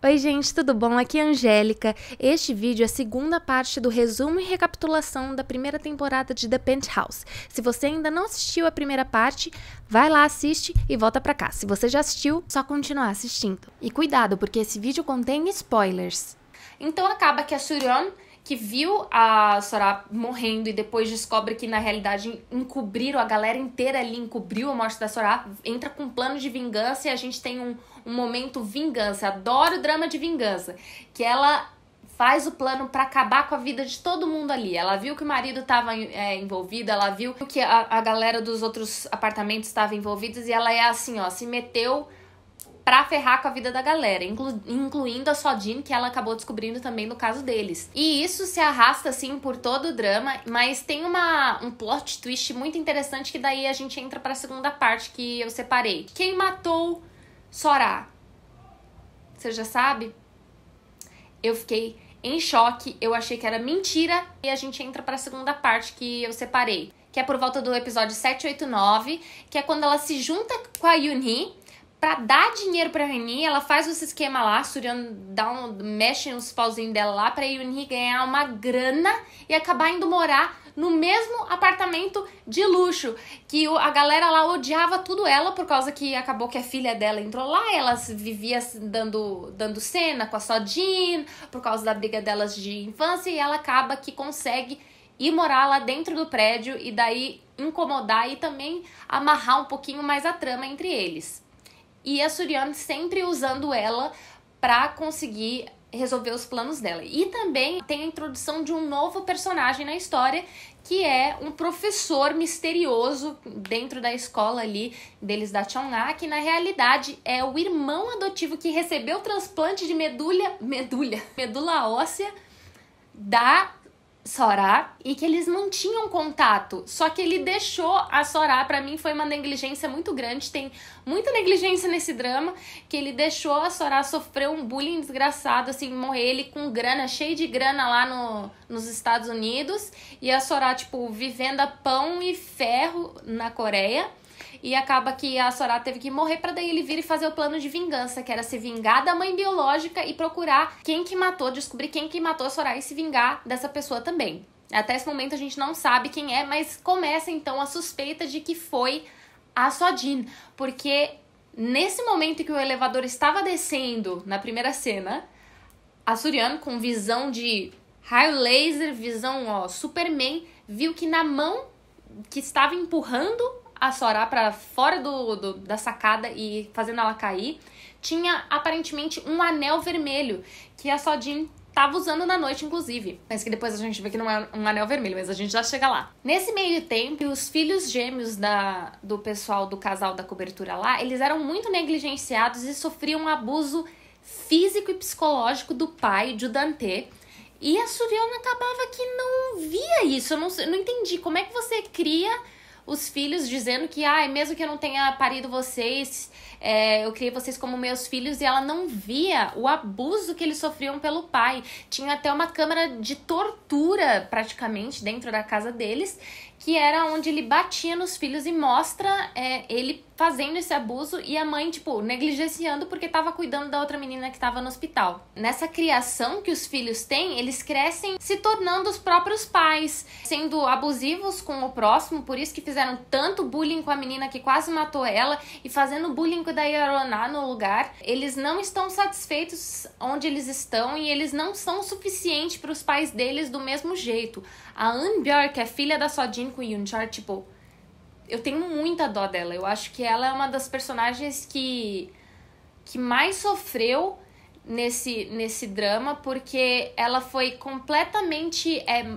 Oi, gente, tudo bom? Aqui é a Angélica. Este vídeo é a segunda parte do resumo e recapitulação da primeira temporada de The Penthouse. Se você ainda não assistiu a primeira parte, vai lá, assiste e volta pra cá. Se você já assistiu, só continuar assistindo. E cuidado, porque esse vídeo contém spoilers. Então acaba que a Surion que viu a Sora morrendo e depois descobre que na realidade encobriram a galera inteira ali, encobriu a morte da Sora, entra com um plano de vingança e a gente tem um, um momento vingança. Adoro o drama de vingança. Que ela faz o plano para acabar com a vida de todo mundo ali. Ela viu que o marido estava é, envolvido, ela viu que a, a galera dos outros apartamentos estava envolvidos e ela é assim, ó, se meteu pra ferrar com a vida da galera, inclu incluindo a Sodin, que ela acabou descobrindo também no caso deles. E isso se arrasta assim por todo o drama, mas tem uma um plot twist muito interessante que daí a gente entra para a segunda parte que eu separei. Quem matou Sora? Você já sabe? Eu fiquei em choque, eu achei que era mentira e a gente entra para a segunda parte que eu separei que é por volta do episódio 789, que é quando ela se junta com a Yuni para dar dinheiro pra Reni, ela faz esse esquema lá, Surian dá um, mexe nos pauzinhos dela lá pra Yuni ganhar uma grana e acabar indo morar no mesmo apartamento de luxo. Que a galera lá odiava tudo ela, por causa que acabou que a filha dela entrou lá, elas viviam dando, dando cena com a Sodin, por causa da briga delas de infância, e ela acaba que consegue ir morar lá dentro do prédio e daí incomodar e também amarrar um pouquinho mais a trama entre eles. E a Suriane sempre usando ela para conseguir resolver os planos dela. E também tem a introdução de um novo personagem na história, que é um professor misterioso dentro da escola ali deles da Chong'a, que na realidade é o irmão adotivo que recebeu o transplante de medulha, medulha, medula óssea da Sorá e que eles mantinham contato. Só que ele deixou a Sorá, para mim foi uma negligência muito grande. Tem muita negligência nesse drama que ele deixou a Sorá sofrer um bullying desgraçado, assim, morrer ele com grana, cheio de grana lá no, nos Estados Unidos e a Sorá tipo vivendo a pão e ferro na Coreia. E acaba que a Sorá teve que morrer para daí ele vir e fazer o plano de vingança, que era se vingar da mãe biológica e procurar quem que matou, descobrir quem que matou a Sorá e se vingar dessa pessoa também. Até esse momento a gente não sabe quem é, mas começa então a suspeita de que foi a Sodin, porque nesse momento que o elevador estava descendo, na primeira cena, a Surian, com visão de raio laser, visão ó, Superman, viu que na mão que estava empurrando a Sorá para fora do, do, da sacada e fazendo ela cair, tinha aparentemente um anel vermelho que a Sodin estava usando na noite, inclusive. Mas que depois a gente vê que não é um anel vermelho, mas a gente já chega lá. Nesse meio tempo, os filhos gêmeos da, do pessoal do casal da cobertura lá, eles eram muito negligenciados e sofriam um abuso físico e psicológico do pai, de Dante. E a Suriana acabava que não via isso. Eu não, eu não entendi como é que você cria os filhos dizendo que, ai, ah, mesmo que eu não tenha parido vocês, é, eu criei vocês como meus filhos, e ela não via o abuso que eles sofriam pelo pai. Tinha até uma câmara de tortura, praticamente, dentro da casa deles que era onde ele batia nos filhos e mostra é, ele fazendo esse abuso e a mãe, tipo, negligenciando porque estava cuidando da outra menina que estava no hospital. Nessa criação que os filhos têm, eles crescem se tornando os próprios pais, sendo abusivos com o próximo, por isso que fizeram tanto bullying com a menina que quase matou ela e fazendo bullying com a Yaroná no lugar. Eles não estão satisfeitos onde eles estão e eles não são suficientes suficiente para os pais deles do mesmo jeito. A anbior que é filha da Sodin, tem com Yunchar, tipo, eu tenho muita dó dela. Eu acho que ela é uma das personagens que que mais sofreu nesse nesse drama porque ela foi completamente é,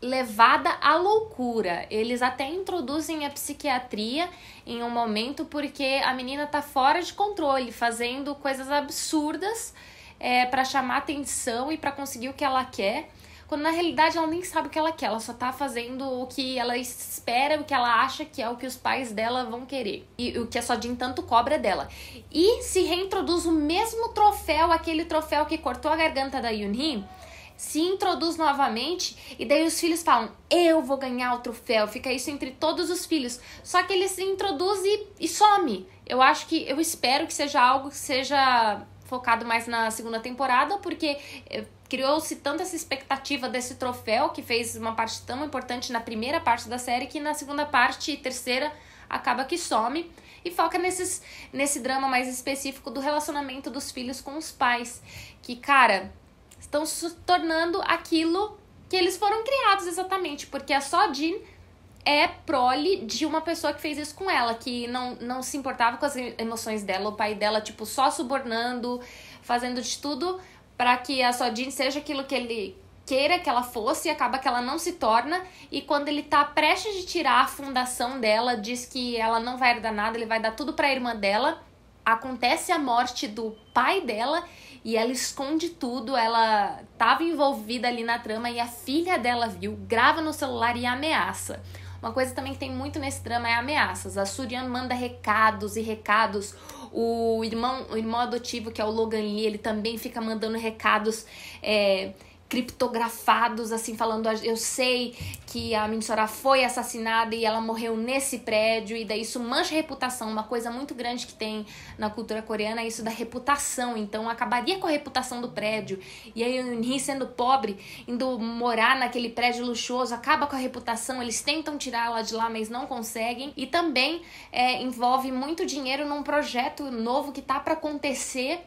levada à loucura. Eles até introduzem a psiquiatria em um momento porque a menina tá fora de controle, fazendo coisas absurdas é, para chamar atenção e para conseguir o que ela quer quando na realidade ela nem sabe o que ela quer, ela só tá fazendo o que ela espera, o que ela acha que é o que os pais dela vão querer. E o que a Sodin tanto cobra é dela. E se reintroduz o mesmo troféu, aquele troféu que cortou a garganta da Yunhee, se introduz novamente e daí os filhos falam: "Eu vou ganhar o troféu". Fica isso entre todos os filhos. Só que ele se introduz e, e some. Eu acho que eu espero que seja algo que seja focado mais na segunda temporada, porque eh, criou-se tanta essa expectativa desse troféu que fez uma parte tão importante na primeira parte da série que na segunda parte e terceira acaba que some e foca nesses, nesse drama mais específico do relacionamento dos filhos com os pais, que, cara, estão se tornando aquilo que eles foram criados exatamente, porque a só Jean é prole de uma pessoa que fez isso com ela, que não, não se importava com as emoções dela, o pai dela, tipo, só subornando, fazendo de tudo para que a sua Jean seja aquilo que ele queira que ela fosse e acaba que ela não se torna. E quando ele tá prestes de tirar a fundação dela, diz que ela não vai herdar nada, ele vai dar tudo para a irmã dela. Acontece a morte do pai dela e ela esconde tudo. Ela tava envolvida ali na trama e a filha dela viu, grava no celular e ameaça. Uma coisa também que tem muito nesse drama é ameaças. A Surian manda recados e recados. O irmão, o irmão adotivo, que é o Logan Lee, ele também fica mandando recados. É, criptografados, assim, falando: ah, eu sei que a Minnesota foi assassinada e ela morreu nesse prédio, e daí isso mancha a reputação. Uma coisa muito grande que tem na cultura coreana é isso da reputação. Então acabaria com a reputação do prédio. E aí o Yunri, sendo pobre, indo morar naquele prédio luxuoso, acaba com a reputação. Eles tentam tirá-la de lá, mas não conseguem. E também é, envolve muito dinheiro num projeto novo que tá para acontecer.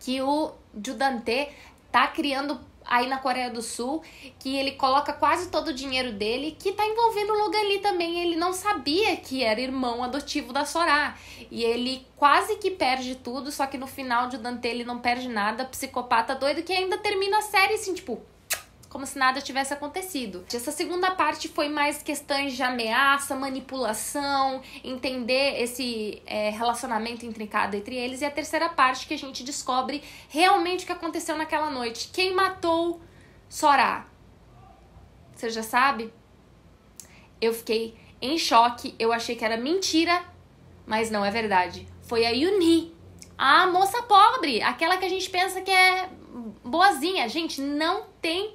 Que o Judante tá criando aí na Coreia do Sul, que ele coloca quase todo o dinheiro dele, que tá envolvendo o Logan Lee também. Ele não sabia que era irmão adotivo da Sora. E ele quase que perde tudo, só que no final de Dante ele não perde nada. Psicopata doido que ainda termina a série assim, tipo, como se nada tivesse acontecido. Essa segunda parte foi mais questões de ameaça, manipulação, entender esse é, relacionamento intrincado entre eles. E a terceira parte que a gente descobre realmente o que aconteceu naquela noite. Quem matou Sora? Você já sabe? Eu fiquei em choque, eu achei que era mentira, mas não é verdade. Foi a Yuni, a moça pobre, aquela que a gente pensa que é boazinha. Gente, não tem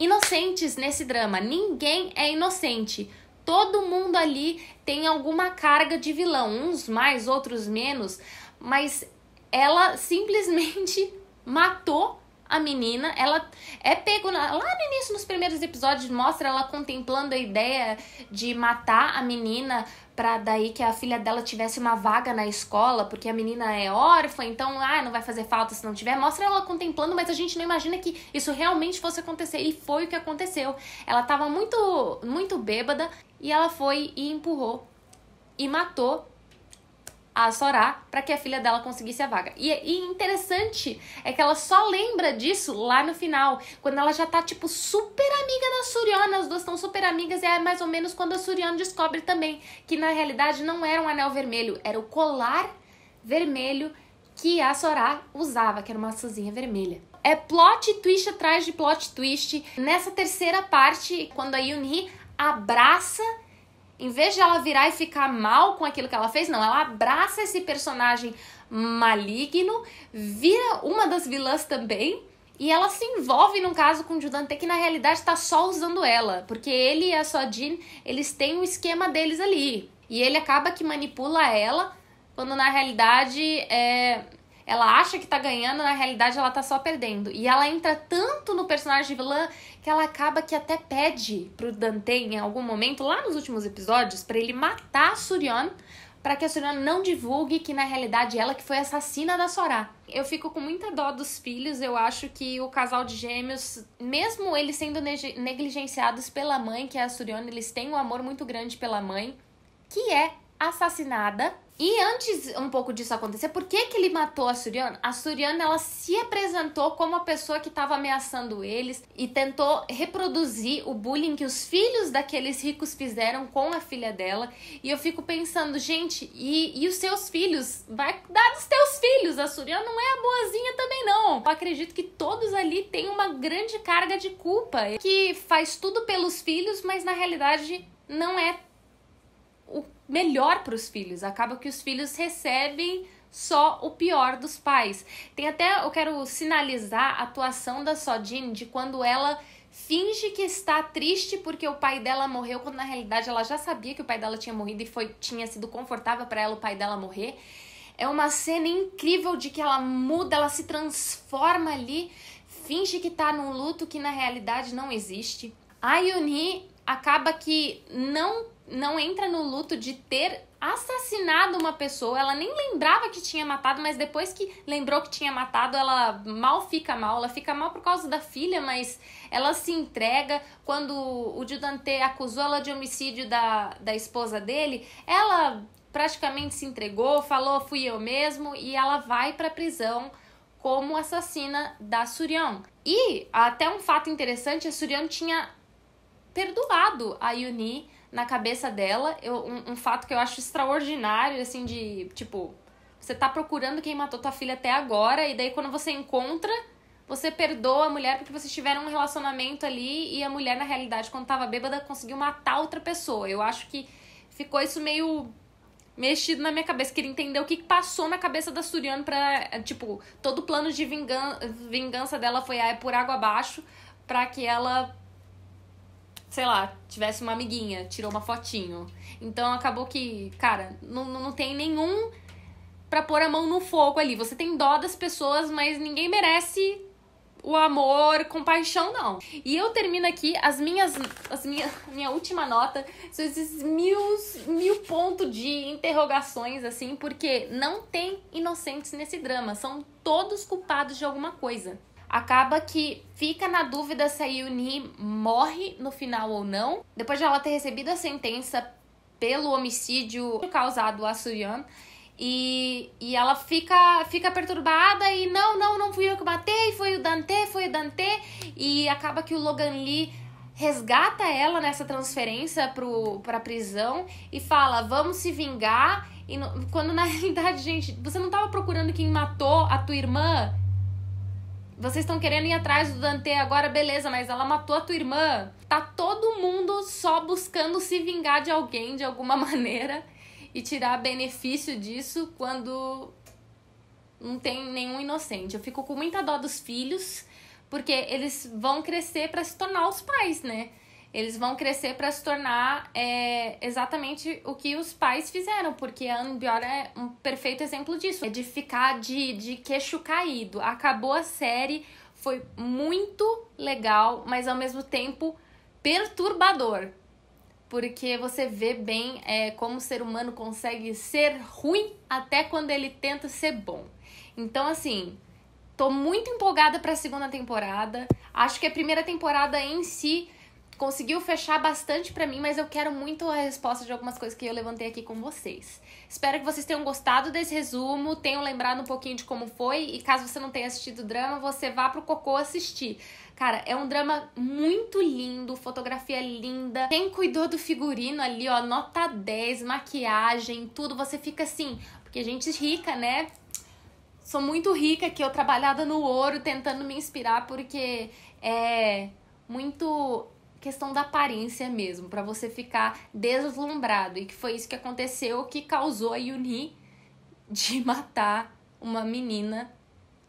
inocentes nesse drama. Ninguém é inocente. Todo mundo ali tem alguma carga de vilão, uns mais, outros menos, mas ela simplesmente matou a menina, ela é pego na, lá no início nos primeiros episódios mostra ela contemplando a ideia de matar a menina para daí que a filha dela tivesse uma vaga na escola, porque a menina é órfã, então ah, não vai fazer falta se não tiver. Mostra ela contemplando, mas a gente não imagina que isso realmente fosse acontecer e foi o que aconteceu. Ela tava muito muito bêbada e ela foi e empurrou e matou a Sorá para que a filha dela conseguisse a vaga. E, e, interessante é que ela só lembra disso lá no final, quando ela já tá tipo super amiga da Suriana, as duas estão super amigas e é mais ou menos quando a Suriana descobre também que na realidade não era um anel vermelho, era o colar vermelho que a Sorá usava, que era uma açãozinha vermelha. É plot twist atrás de plot twist. Nessa terceira parte, quando a Yuni abraça em vez de ela virar e ficar mal com aquilo que ela fez, não, ela abraça esse personagem maligno, vira uma das vilãs também, e ela se envolve num caso com o Judante que na realidade está só usando ela, porque ele e a sua Jean, eles têm o um esquema deles ali. E ele acaba que manipula ela, quando na realidade é, ela acha que tá ganhando, na realidade ela tá só perdendo. E ela entra tanto no personagem vilã que ela acaba que até pede pro Dante em algum momento, lá nos últimos episódios, para ele matar a Surion, para que a Surion não divulgue que na realidade ela que foi assassina da Sorá. Eu fico com muita dó dos filhos, eu acho que o casal de gêmeos, mesmo eles sendo neg negligenciados pela mãe, que é a Surion, eles têm um amor muito grande pela mãe, que é assassinada. E antes um pouco disso acontecer, por que, que ele matou a Suriana? A Suriana ela se apresentou como a pessoa que estava ameaçando eles e tentou reproduzir o bullying que os filhos daqueles ricos fizeram com a filha dela. E eu fico pensando, gente, e, e os seus filhos? Vai cuidar dos teus filhos! A Suriana não é a boazinha também, não. Eu acredito que todos ali têm uma grande carga de culpa, que faz tudo pelos filhos, mas na realidade não é melhor para os filhos. Acaba que os filhos recebem só o pior dos pais. Tem até, eu quero sinalizar a atuação da Sodine de quando ela finge que está triste porque o pai dela morreu, quando na realidade ela já sabia que o pai dela tinha morrido e foi tinha sido confortável para ela o pai dela morrer. É uma cena incrível de que ela muda, ela se transforma ali, finge que tá num luto que na realidade não existe. A Yuni acaba que não não entra no luto de ter assassinado uma pessoa. Ela nem lembrava que tinha matado, mas depois que lembrou que tinha matado, ela mal fica mal. Ela fica mal por causa da filha, mas ela se entrega. Quando o Judante acusou ela de homicídio da, da esposa dele, ela praticamente se entregou, falou fui eu mesmo e ela vai para prisão como assassina da Surion. E até um fato interessante, a Surion tinha perdoado a Yuni na cabeça dela. Eu, um, um fato que eu acho extraordinário, assim, de tipo, você tá procurando quem matou tua filha até agora, e daí quando você encontra, você perdoa a mulher porque vocês tiveram um relacionamento ali e a mulher, na realidade, quando tava bêbada, conseguiu matar outra pessoa. Eu acho que ficou isso meio mexido na minha cabeça. Queria entender o que passou na cabeça da Suriano pra, tipo, todo o plano de vingança, vingança dela foi aí ah, é por água abaixo para que ela sei lá, tivesse uma amiguinha, tirou uma fotinho. Então acabou que, cara, não, não tem nenhum para pôr a mão no fogo ali. Você tem dó das pessoas, mas ninguém merece o amor, compaixão, não. E eu termino aqui as minhas. As minha, minha última nota são esses mil, mil pontos de interrogações, assim, porque não tem inocentes nesse drama. São todos culpados de alguma coisa acaba que fica na dúvida se a Yuni morre no final ou não. Depois de ela ter recebido a sentença pelo homicídio causado a Suyan, e, e ela fica, fica perturbada e não, não, não fui eu que matei, foi o Dante, foi o Dante. E acaba que o Logan Lee resgata ela nessa transferência para pra prisão e fala, vamos se vingar. E no, quando na realidade, gente, você não estava procurando quem matou a tua irmã? vocês estão querendo ir atrás do Dante agora, beleza, mas ela matou a tua irmã. Tá todo mundo só buscando se vingar de alguém de alguma maneira e tirar benefício disso quando não tem nenhum inocente. Eu fico com muita dó dos filhos, porque eles vão crescer para se tornar os pais, né? eles vão crescer para se tornar é, exatamente o que os pais fizeram, porque a Anbiora é um perfeito exemplo disso. É de ficar de, de queixo caído. Acabou a série, foi muito legal, mas ao mesmo tempo perturbador. Porque você vê bem é, como o ser humano consegue ser ruim até quando ele tenta ser bom. Então, assim, tô muito empolgada para a segunda temporada. Acho que a primeira temporada em si conseguiu fechar bastante para mim, mas eu quero muito a resposta de algumas coisas que eu levantei aqui com vocês. Espero que vocês tenham gostado desse resumo, tenham lembrado um pouquinho de como foi e caso você não tenha assistido o drama, você vá pro Cocô assistir. Cara, é um drama muito lindo, fotografia linda. Quem cuidou do figurino ali, ó, nota 10, maquiagem, tudo, você fica assim, porque gente rica, né? Sou muito rica que eu trabalhada no ouro, tentando me inspirar, porque é muito questão da aparência mesmo, para você ficar deslumbrado. E que foi isso que aconteceu que causou a Yuni de matar uma menina,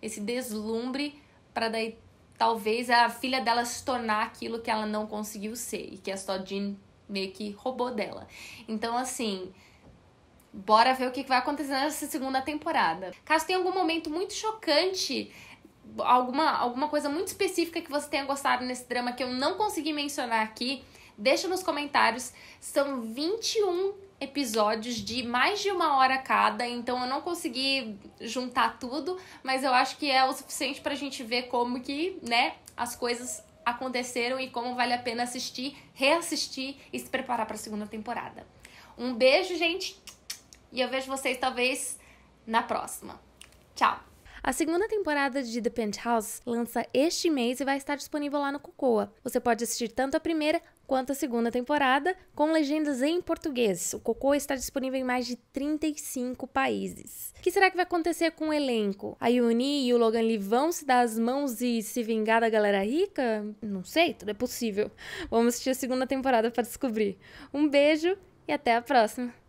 esse deslumbre, para daí talvez a filha dela se tornar aquilo que ela não conseguiu ser e que a Sodin meio que roubou dela. Então, assim, bora ver o que vai acontecer nessa segunda temporada. Caso tenha algum momento muito chocante alguma, alguma coisa muito específica que você tenha gostado nesse drama que eu não consegui mencionar aqui, deixa nos comentários. São 21 episódios de mais de uma hora cada, então eu não consegui juntar tudo, mas eu acho que é o suficiente pra gente ver como que, né, as coisas aconteceram e como vale a pena assistir, reassistir e se preparar para a segunda temporada. Um beijo, gente, e eu vejo vocês talvez na próxima. Tchau. A segunda temporada de The Penthouse lança este mês e vai estar disponível lá no Cocoa. Você pode assistir tanto a primeira quanto a segunda temporada, com legendas em português. O CoCoa está disponível em mais de 35 países. O que será que vai acontecer com o elenco? A Yuni e o Logan Lee vão se dar as mãos e se vingar da galera rica? Não sei, tudo é possível. Vamos assistir a segunda temporada para descobrir. Um beijo e até a próxima!